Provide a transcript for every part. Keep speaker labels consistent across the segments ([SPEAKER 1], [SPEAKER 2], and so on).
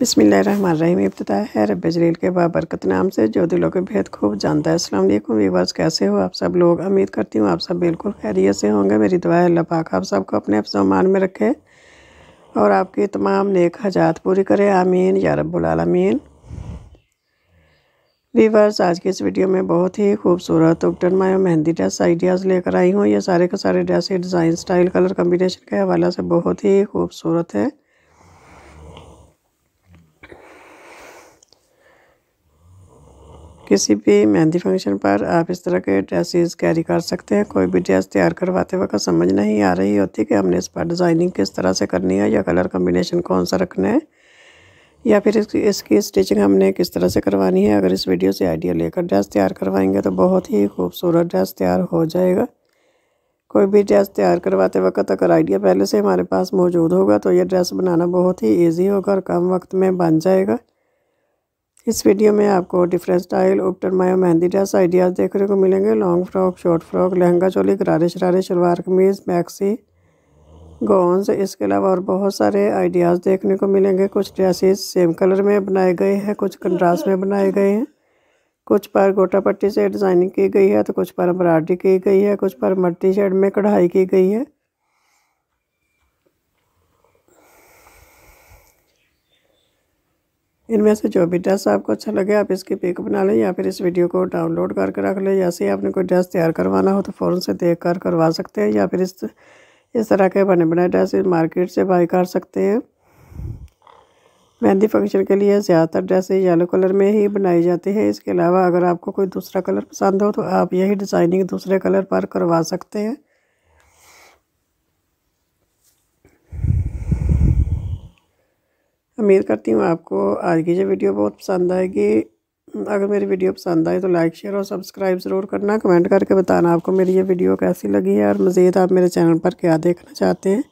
[SPEAKER 1] बसमिलीम इब्तः है रब जलील के बाबरकत नाम से जो दिलों के भेद खूब जानता है असलम वीवर्स कैसे हो आप सब लोग उम्मीद करती हूँ आप सब बिल्कुल खैरियत से होंगे मेरी दुआ है अल्लाह पाक आप सबको अपने अफसमान में रखे और आपकी तमाम नेक हजात पूरी करे आमीन या रबालमीन वीवर्स आज की इस वीडियो में बहुत ही खूबसूरत उपटन माया मेहंदी ड्रेस आइडियाज़ लेकर आई हूँ ये सारे के सारे dress design style colour combination के हवाले से बहुत ही खूबसूरत है किसी भी मेहंदी फंक्शन पर आप इस तरह के ड्रेसेस कैरी कर सकते हैं कोई भी ड्रेस तैयार करवाते वक्त समझ नहीं आ रही होती कि हमने इस पर डिज़ाइनिंग किस तरह से करनी है या कलर कम्बिनेशन कौन सा रखना है या फिर इसकी इसकी स्टिचिंग हमने किस तरह से करवानी है अगर इस वीडियो से आइडिया लेकर ड्रेस तैयार करवाएंगे तो बहुत ही खूबसूरत ड्रेस तैयार हो जाएगा कोई भी ड्रेस तैयार करवाते वक्त अगर आइडिया पहले से हमारे पास मौजूद होगा तो ये ड्रेस बनाना बहुत ही ईजी होगा और कम वक्त में बन जाएगा इस वीडियो में आपको डिफरेंट स्टाइल उपटर माया मेहंदी ड्रेस आइडियाज़ देखने को मिलेंगे long frock short frock lehenga choli गरारे शरारे शलवार कमीज़ मैक्सी गोन्स इसके अलावा और बहुत सारे आइडियाज़ देखने को मिलेंगे कुछ ड्रेसेस सेम कलर में बनाए गए हैं कुछ कंट्रास्ट में बनाए गए हैं कुछ पर गोटा पट्टी से डिज़ाइनिंग की गई है तो कुछ पर एम्ब्रॉयडरी की गई है कुछ पर मल्टी शेड में कढ़ाई की गई है इनमें से जो भी ड्रेस आपको अच्छा लगे आप इसकी पिक बना लें या फिर इस वीडियो को डाउनलोड करके रख लें या से आपने कोई ड्रेस तैयार करवाना हो तो फ़ौरन से देख कर करवा सकते हैं या फिर इस इस तरह के बने बनाए ड्रेस मार्केट से बाई कर सकते हैं मेहंदी फंक्शन के लिए ज़्यादातर ड्रेसें येलो कलर में ही बनाई जाती है इसके अलावा अगर आपको कोई दूसरा कलर पसंद हो तो आप यही डिज़ाइनिंग दूसरे कलर पर करवा सकते हैं उम्मीद करती हूँ आपको आज की जो वीडियो बहुत पसंद आएगी अगर मेरी वीडियो पसंद आए तो लाइक शेयर और सब्सक्राइब ज़रूर करना कमेंट करके बताना आपको मेरी ये वीडियो कैसी लगी है और मज़ीद आप मेरे चैनल पर क्या देखना चाहते हैं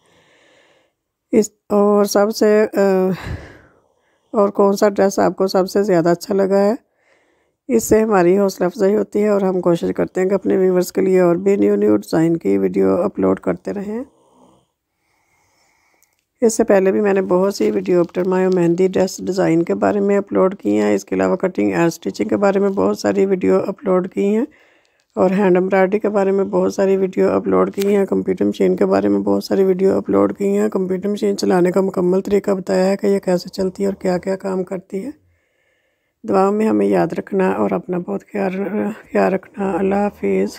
[SPEAKER 1] इस और सबसे और कौन सा ड्रेस आपको सबसे ज़्यादा अच्छा लगा है इससे हमारी हौसला अफजाई होती है और हम कोशिश करते हैं कि अपने व्यूवर्स के लिए और भी न्यू न्यू डिज़ाइन की वीडियो अपलोड करते रहें इससे पहले भी मैंने बहुत सी वीडियो अपटरमा मेहंदी ड्रेस डिज़ाइन के बारे में अपलोड की हैं इसके अलावा कटिंग एंड स्टिचिंग के बारे में बहुत सारी वीडियो अपलोड की हैं और हैंड एम्ब्रॉयडरी के बारे में बहुत सारी वीडियो अपलोड की हैं कंप्यूटर मशीन के बारे में बहुत सारी वीडियो अपलोड की हैं कंप्यूटर मशीन चलाने का मुकम्मल तरीका बताया है कि यह कैसे चलती है और क्या क्या काम करती है दुआओं में हमें याद रखना और अपना बहुत ख्याल ख्याल रखना अल्लाह हाफिज़